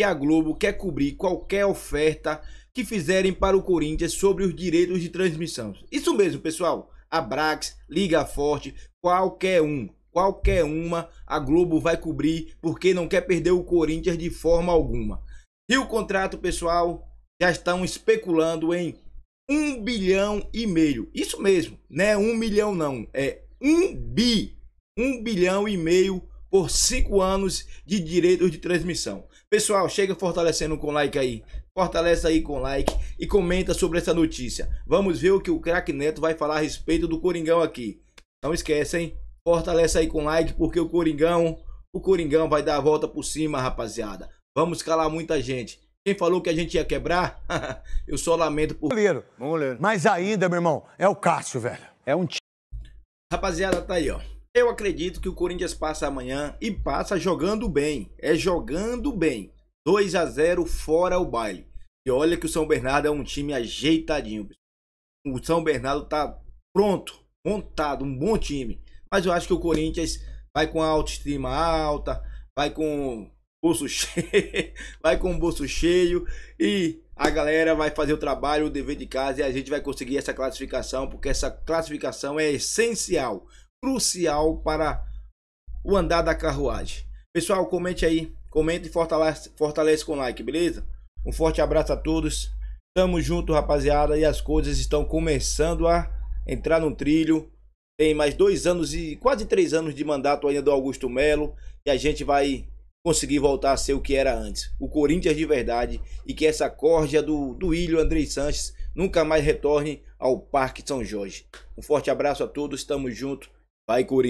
que a Globo quer cobrir qualquer oferta que fizerem para o Corinthians sobre os direitos de transmissão. Isso mesmo, pessoal. A Brax, Liga Forte, qualquer um, qualquer uma, a Globo vai cobrir porque não quer perder o Corinthians de forma alguma. E o contrato, pessoal, já estão especulando em 1 bilhão e meio. Isso mesmo, não é 1 milhão não, é 1 bi, 1 bilhão e meio por 5 anos de direitos de transmissão. Pessoal, chega fortalecendo com like aí. Fortalece aí com like e comenta sobre essa notícia. Vamos ver o que o craque Neto vai falar a respeito do Coringão aqui. Não esquece, hein? Fortalece aí com like porque o Coringão, o Coringão vai dar a volta por cima, rapaziada. Vamos calar muita gente. Quem falou que a gente ia quebrar? eu só lamento por. Goleiro. Mas ainda, meu irmão, é o Cássio, velho. É um Rapaziada, tá aí, ó. Eu acredito que o Corinthians passa amanhã e passa jogando bem. É jogando bem. 2 a 0 fora o baile. E olha que o São Bernardo é um time ajeitadinho. O São Bernardo tá pronto, montado, um bom time. Mas eu acho que o Corinthians vai com a autoestima alta, vai com bolso cheio, vai com o bolso cheio e a galera vai fazer o trabalho, o dever de casa e a gente vai conseguir essa classificação, porque essa classificação é essencial crucial para o andar da carruagem. Pessoal, comente aí, comente e fortalece, fortalece com like, beleza? Um forte abraço a todos. Tamo junto, rapaziada, e as coisas estão começando a entrar no trilho. Tem mais dois anos e quase três anos de mandato ainda do Augusto Melo e a gente vai conseguir voltar a ser o que era antes, o Corinthians de verdade e que essa corja do, do Ilho Andrei Sanches nunca mais retorne ao Parque São Jorge. Um forte abraço a todos, tamo junto vai